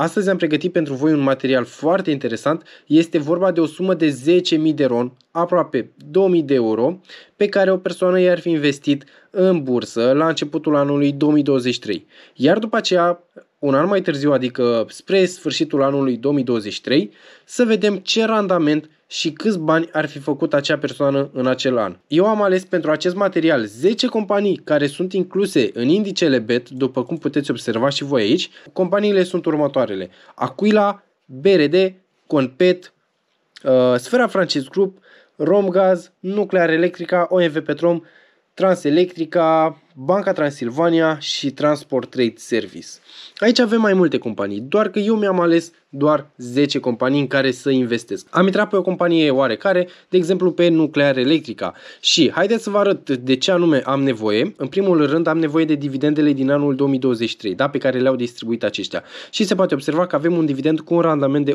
Astăzi am pregătit pentru voi un material foarte interesant. Este vorba de o sumă de 10.000 de ron, aproape 2.000 de euro, pe care o persoană i-ar fi investit în bursă la începutul anului 2023. Iar după aceea un an mai târziu, adică spre sfârșitul anului 2023, să vedem ce randament și câți bani ar fi făcut acea persoană în acel an. Eu am ales pentru acest material 10 companii care sunt incluse în indicele BET, după cum puteți observa și voi aici. Companiile sunt următoarele. Aquila, BRD, Conpet, uh, Sfera Francis Group, Romgaz, Nuclear Electrica, OMV Petrom, Transelectrica, Banca Transilvania și Transport Trade Service. Aici avem mai multe companii, doar că eu mi-am ales doar 10 companii în care să investesc. Am intrat pe o companie oarecare, de exemplu pe Nuclear Electrica și haideți să vă arăt de ce anume am nevoie. În primul rând am nevoie de dividendele din anul 2023, da, pe care le-au distribuit aceștia. Și se poate observa că avem un dividend cu un randament de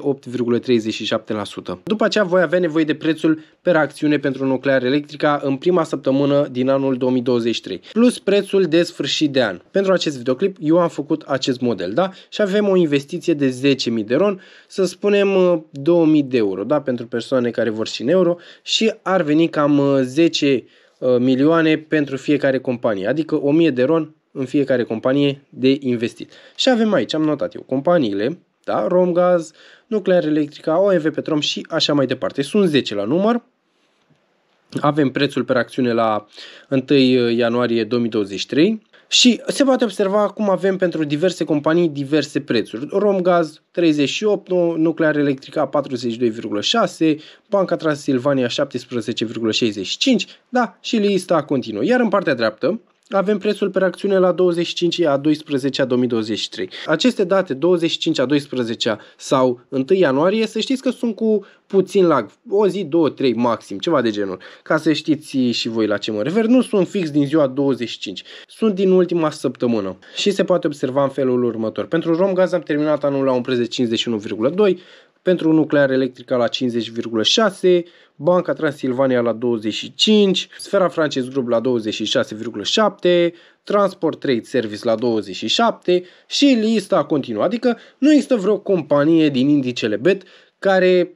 8,37%. După aceea voi avea nevoie de prețul per acțiune pentru Nuclear Electrica în prima săptămână din anul 2023, plus prețul de sfârșit de an. Pentru acest videoclip eu am făcut acest model, da? Și avem o investiție de 10.000 de ron, să spunem 2.000 uh, de euro, da? Pentru persoane care vor și în euro și ar veni cam 10 uh, uh, milioane pentru fiecare companie, adică 1000 de ron în fiecare companie de investit. Și avem aici, am notat eu, companiile, da? Romgaz, Nuclear Electrica, OMV Petrom și așa mai departe. Sunt 10 la număr, avem prețul per acțiune la 1 ianuarie 2023 și se poate observa cum avem pentru diverse companii diverse prețuri. Romgaz 38, Nuclear Electrica 42,6, Banca Transilvania 17,65, da, și lista continuă. Iar în partea dreaptă avem prețul per acțiune la 25 a 12 a 2023. Aceste date, 25 a 12 -a sau 1 ianuarie, să știți că sunt cu puțin lag, o zi, două, trei maxim, ceva de genul, ca să știți și voi la ce mă refer. Nu sunt fix din ziua 25, sunt din ultima săptămână și se poate observa în felul următor. Pentru RomGaz am terminat anul la 11.51,2, pentru nuclear electrica la 50,6, Banca Transilvania la 25, Sfera Francis Group la 26,7, Transport Trade Service la 27 și lista continuă. Adică nu există vreo companie din indicele BET care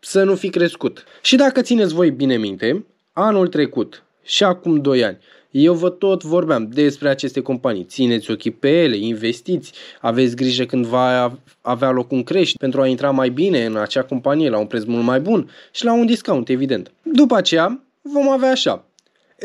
să nu fi crescut. Și dacă țineți voi bine minte, anul trecut și acum 2 ani, eu vă tot vorbeam despre aceste companii. Țineți ochii pe ele, investiți, aveți grijă când va avea loc un crești pentru a intra mai bine în acea companie la un preț mult mai bun și la un discount, evident. După aceea, vom avea așa.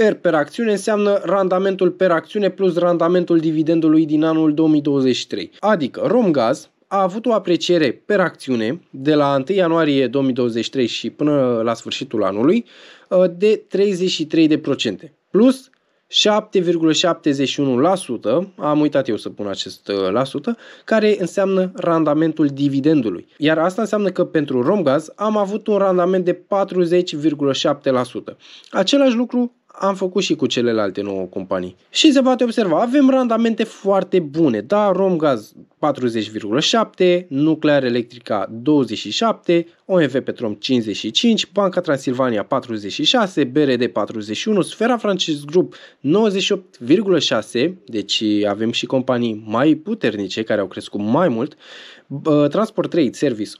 R per acțiune înseamnă randamentul per acțiune plus randamentul dividendului din anul 2023. Adică Romgaz a avut o apreciere per acțiune de la 1 ianuarie 2023 și până la sfârșitul anului uh, de 33%, plus 7,71%, am uitat eu să pun acest uh, la sută, care înseamnă randamentul dividendului. Iar asta înseamnă că pentru Romgaz am avut un randament de 40,7%. Același lucru am făcut și cu celelalte nouă companii. Și se poate observa, avem randamente foarte bune, da, Romgaz 40,7, Nuclear Electrica 27, OMV Petrom 55, Banca Transilvania 46, BRD 41, Sfera Francis Group 98,6, deci avem și companii mai puternice care au crescut mai mult, Transport Trade Service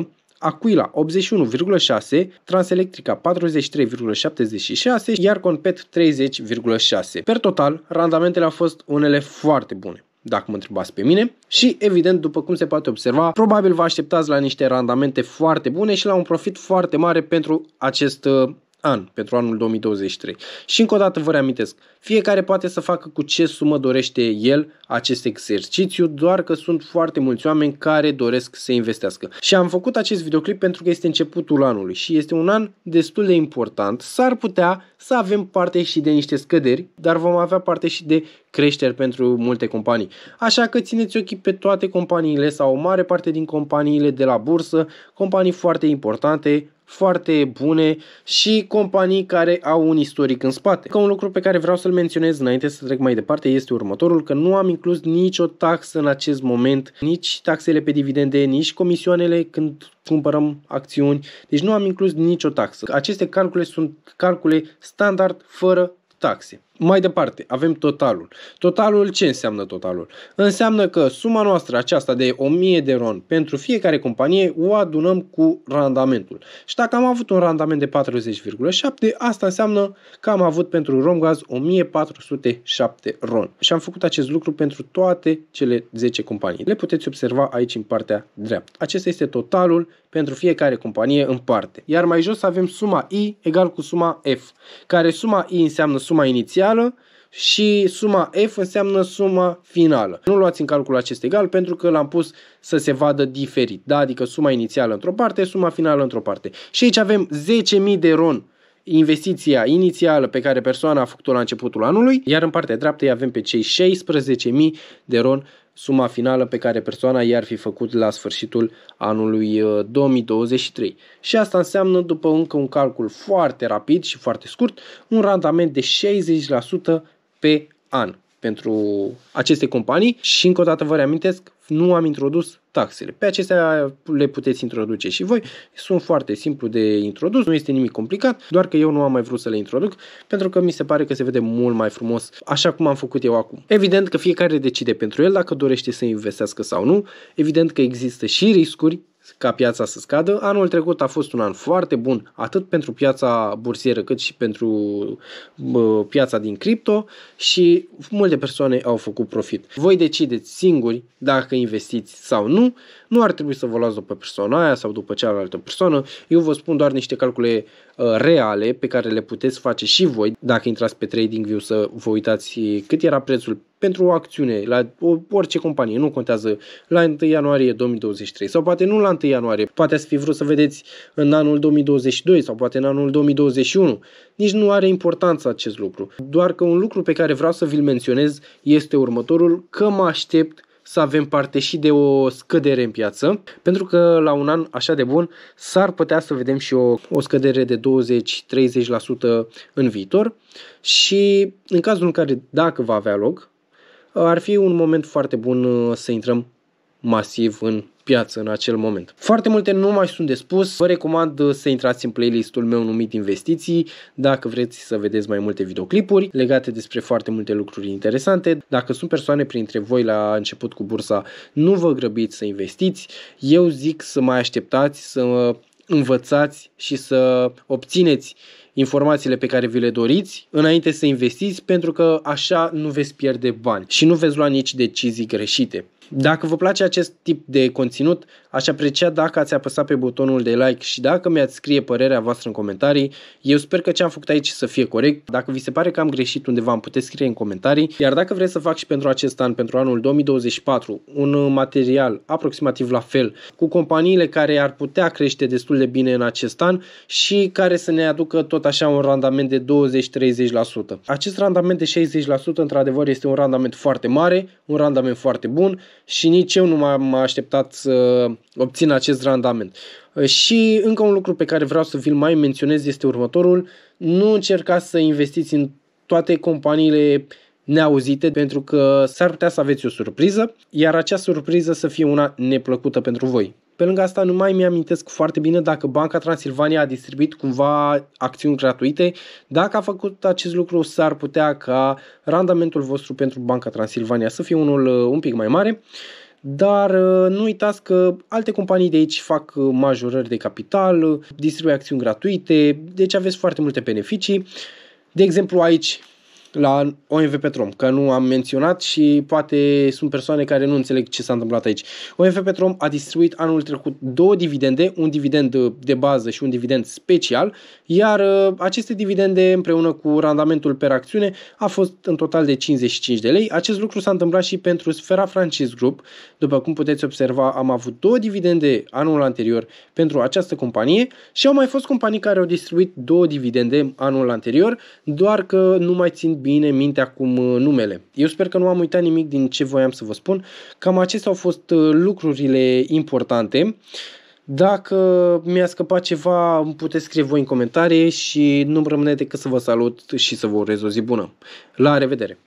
142%, Aquila 81,6, Transelectrica 43,76, iar Conpet 30,6. Per total, randamentele au fost unele foarte bune dacă mă întrebați pe mine. Și evident, după cum se poate observa, probabil vă așteptați la niște randamente foarte bune și la un profit foarte mare pentru acest uh, an, pentru anul 2023. Și încă o dată vă reamintesc, fiecare poate să facă cu ce sumă dorește el acest exercițiu, doar că sunt foarte mulți oameni care doresc să investească. Și am făcut acest videoclip pentru că este începutul anului și este un an destul de important. S-ar putea să avem parte și de niște scăderi, dar vom avea parte și de creșteri pentru multe companii. Așa că țineți ochii pe toate companiile sau o mare parte din companiile de la bursă, companii foarte importante, foarte bune și companii care au un istoric în spate. Ca un lucru pe care vreau să-l menționez înainte să trec mai departe este următorul, că nu am inclus nicio taxă în acest moment, nici taxele pe dividende, nici comisioanele când cumpărăm acțiuni, deci nu am inclus nicio taxă. Aceste calcule sunt calcule standard fără taxe. Mai departe, avem totalul. Totalul, ce înseamnă totalul? Înseamnă că suma noastră aceasta de 1000 de ron pentru fiecare companie o adunăm cu randamentul. Și dacă am avut un randament de 40,7, asta înseamnă că am avut pentru Romgaz 1407 ron. Și am făcut acest lucru pentru toate cele 10 companii. Le puteți observa aici în partea dreaptă. Acesta este totalul pentru fiecare companie în parte. Iar mai jos avem suma I egal cu suma F, care suma I înseamnă suma inițială inițială și suma F înseamnă suma finală. Nu luați în calcul acest egal pentru că l-am pus să se vadă diferit, da? adică suma inițială într-o parte, suma finală într-o parte. Și aici avem 10.000 de RON investiția inițială pe care persoana a făcut-o la începutul anului, iar în partea dreaptă avem pe cei 16.000 de RON suma finală pe care persoana i-ar fi făcut la sfârșitul anului 2023. Uh, și asta înseamnă, după încă un calcul foarte rapid și foarte scurt, un randament de 60% pe an pentru aceste companii și încă o dată vă reamintesc, nu am introdus taxele. Pe acestea le puteți introduce și voi. Sunt foarte simplu de introdus, nu este nimic complicat, doar că eu nu am mai vrut să le introduc, pentru că mi se pare că se vede mult mai frumos așa cum am făcut eu acum. Evident că fiecare decide pentru el dacă dorește să investească sau nu, evident că există și riscuri ca piața să scadă. Anul trecut a fost un an foarte bun, atât pentru piața bursieră cât și pentru piața din cripto și multe persoane au făcut profit. Voi decideți singuri dacă investiți sau nu. Nu ar trebui să vă luați după persoana aia sau după cealaltă persoană. Eu vă spun doar niște calcule ă, reale pe care le puteți face și voi dacă intrați pe TradingView să vă uitați cât era prețul pentru o acțiune, la orice companie, nu contează, la 1 ianuarie 2023 sau poate nu la 1 ianuarie, poate ați fi vrut să vedeți în anul 2022 sau poate în anul 2021. Nici nu are importanță acest lucru. Doar că un lucru pe care vreau să vi-l menționez este următorul, că mă aștept să avem parte și de o scădere în piață, pentru că la un an așa de bun s-ar putea să vedem și o, o scădere de 20-30% în viitor și în cazul în care dacă va avea loc, ar fi un moment foarte bun uh, să intrăm masiv în piață în acel moment. Foarte multe nu mai sunt de spus, vă recomand uh, să intrați în playlistul meu numit Investiții dacă vreți să vedeți mai multe videoclipuri legate despre foarte multe lucruri interesante. Dacă sunt persoane printre voi la început cu bursa, nu vă grăbiți să investiți, eu zic să mai așteptați, să învățați și să obțineți informațiile pe care vi le doriți înainte să investiți pentru că așa nu veți pierde bani și nu veți lua nici decizii greșite. Dacă vă place acest tip de conținut, Aș aprecia dacă ați apăsat pe butonul de like și dacă mi-ați scrie părerea voastră în comentarii. Eu sper că ce am făcut aici să fie corect. Dacă vi se pare că am greșit undeva, îmi puteți scrie în comentarii. Iar dacă vreți să fac și pentru acest an, pentru anul 2024, un uh, material aproximativ la fel, cu companiile care ar putea crește destul de bine în acest an și care să ne aducă tot așa un randament de 20-30%. Acest randament de 60% într-adevăr este un randament foarte mare, un randament foarte bun și nici eu nu m-am așteptat să obțin acest randament. Ă, și încă un lucru pe care vreau să vi-l mai menționez este următorul. Nu încercați să investiți în toate companiile neauzite pentru că s-ar putea să aveți o surpriză, iar acea surpriză să fie una neplăcută pentru voi. Pe lângă asta nu mai mi-amintesc foarte bine dacă Banca Transilvania a distribuit cumva acțiuni gratuite. Dacă a făcut acest lucru, s-ar putea ca randamentul vostru pentru Banca Transilvania să fie unul ă, un pic mai mare. Dar uh, nu uitați că alte companii de aici fac uh, majorări de capital, uh, distribuie acțiuni gratuite, deci aveți foarte multe beneficii. De exemplu, aici la OMV Petrom, că nu am menționat și poate sunt persoane care nu înțeleg ce s-a întâmplat aici. OMV Petrom a distribuit anul trecut două dividende, un dividend de bază și un dividend special, iar uh, aceste dividende împreună cu randamentul per acțiune a fost în total de 55 de lei. Acest lucru s-a întâmplat și pentru Sfera Francis Group. După cum puteți observa, am avut două dividende anul anterior pentru această companie și au mai fost companii care au distribuit două dividende anul anterior, doar că nu mai țin bine minte acum uh, numele. Eu sper că nu am uitat nimic din ce voiam să vă spun. Cam acestea au fost uh, lucrurile importante. Dacă mi-a scăpat ceva, îmi puteți scrie voi în comentarii și nu-mi rămâne decât să vă salut și să vă urez o zi bună. La revedere!